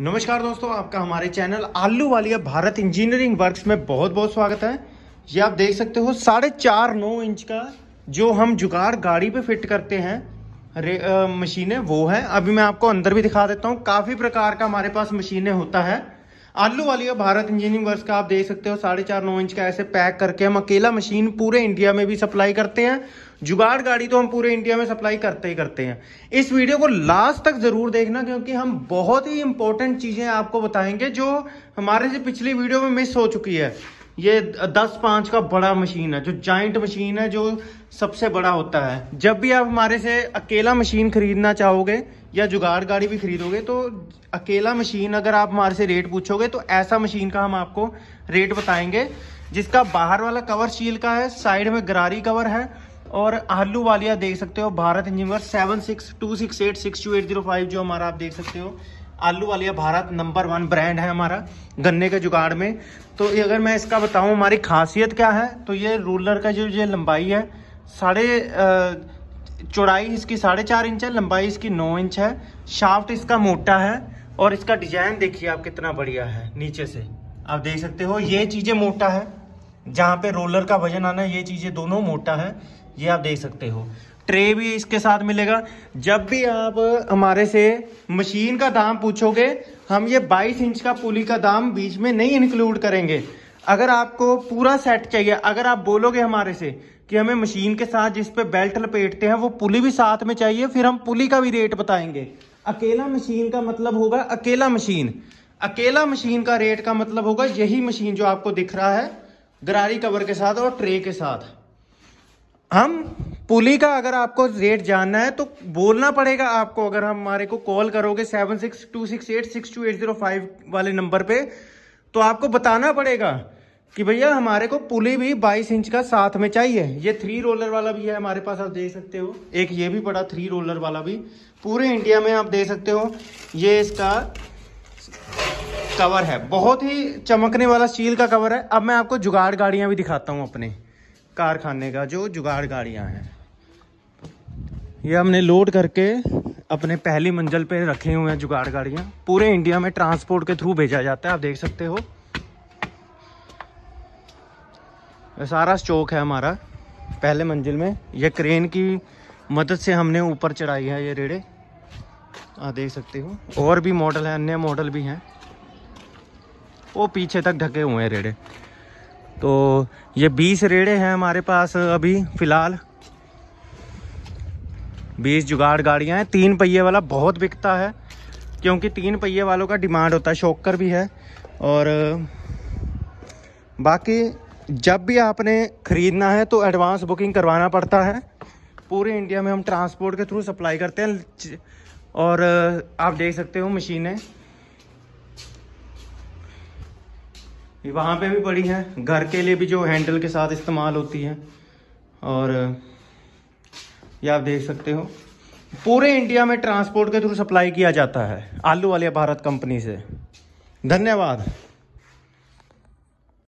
नमस्कार दोस्तों आपका हमारे चैनल आलू वालिया भारत इंजीनियरिंग वर्क्स में बहुत बहुत स्वागत है ये आप देख सकते हो साढ़े चार नौ इंच का जो हम जुगाड़ गाड़ी पे फिट करते हैं मशीनें वो है अभी मैं आपको अंदर भी दिखा देता हूँ काफ़ी प्रकार का हमारे पास मशीनें होता है आलू वाली भारत इंजीनियरिंग वर्ष का आप देख सकते हो साढ़े चार नौ इंच का ऐसे पैक करके हम अकेला मशीन पूरे इंडिया में भी सप्लाई करते हैं जुगाड़ गाड़ी तो हम पूरे इंडिया में सप्लाई करते ही करते हैं इस वीडियो को लास्ट तक जरूर देखना क्योंकि हम बहुत ही इंपॉर्टेंट चीजें आपको बताएंगे जो हमारे से पिछली वीडियो में मिस हो चुकी है ये दस पांच का बड़ा मशीन है जो जाइंट मशीन है जो सबसे बड़ा होता है जब भी आप हमारे से अकेला मशीन खरीदना चाहोगे या जुगाड़ गाड़ी भी खरीदोगे तो अकेला मशीन अगर आप हमारे से रेट पूछोगे तो ऐसा मशीन का हम आपको रेट बताएंगे जिसका बाहर वाला कवर शील का है साइड में गरारी कवर है और आलू वालिया देख सकते हो Bharat engineer seven six two six eight six two eight zero five जो हमारा आप देख सकते हो आलू Walia Bharat number one brand है हमारा गन्ने के जुगाड़ में तो ये अगर मैं इसका बताऊं हमारी खासियत क्या है तो ये रूलर का जो ये लंबाई है साढ़े चौड़ाई इसकी साढ़े चार इंच है लंबाई इसकी नौ इंच है शाफ्ट इसका मोटा है और इसका डिजाइन देखिए आप कितना बढ़िया है नीचे से आप देख सकते हो ये चीज़ें मोटा है जहाँ पे रोलर का वजन आना है ये चीज़ें दोनों मोटा है ये आप देख सकते हो ट्रे भी इसके साथ मिलेगा जब भी आप हमारे से मशीन का दाम पूछोगे हम ये 22 इंच का पुली का दाम बीच में नहीं इंक्लूड करेंगे अगर आपको पूरा सेट चाहिए अगर आप बोलोगे हमारे से कि हमें मशीन के साथ जिस पे बेल्ट लपेटते हैं वो पुली भी साथ में चाहिए फिर हम पुली का भी रेट बताएंगे अकेला मशीन का मतलब होगा अकेला मशीन अकेला मशीन का रेट का मतलब होगा यही मशीन जो आपको दिख रहा है गरारी कवर के साथ और ट्रे के साथ हम पुली का अगर आपको रेट जानना है तो बोलना पड़ेगा आपको अगर हमारे को कॉल करोगे seven six two six eight six two eight zero five वाले नंबर पे तो आपको बताना पड़ेगा कि भैया हमारे को पुली भी बाईस इंच का साथ में चाहिए ये थ्री रोलर वाला भी है हमारे पास आप दे सकते हो एक ये भी पड़ा थ्री रोलर वाला भी पूरे इंडिया में आप देख सकते हो ये इसका कवर है बहुत ही चमकने वाला स्टील का कवर है अब मैं आपको जुगाड़ गाड़ियाँ भी दिखाता हूँ अपने कारखाने का जो जुगाड़ गाड़ियाँ हैं ये हमने लोड करके अपने पहली मंजिल पे रखे हुए हैं जुगाड़ गाड़ियाँ पूरे इंडिया में ट्रांसपोर्ट के थ्रू भेजा जाता है आप देख सकते हो सारा स्टॉक है हमारा पहले मंजिल में यह क्रेन की मदद से हमने ऊपर चढ़ाई है ये रेड़े आप देख सकते हो और भी मॉडल हैं अन्य मॉडल भी हैं वो पीछे तक ढके हुए हैं रेड़े तो ये बीस रेड़े हैं हमारे पास अभी फ़िलहाल बीस जुगाड़ गाड़ियाँ हैं तीन पहिए वाला बहुत बिकता है क्योंकि तीन पहिए वालों का डिमांड होता है शॉकर भी है और बाकी जब भी आपने ख़रीदना है तो एडवांस बुकिंग करवाना पड़ता है पूरे इंडिया में हम ट्रांसपोर्ट के थ्रू सप्लाई करते हैं और आप देख सकते हो मशीनें वहाँ पे भी पड़ी हैं घर के लिए भी जो हैंडल के साथ इस्तेमाल होती हैं और ये आप देख सकते हो पूरे इंडिया में ट्रांसपोर्ट के थ्रू सप्लाई किया जाता है आलू वाले भारत कंपनी से धन्यवाद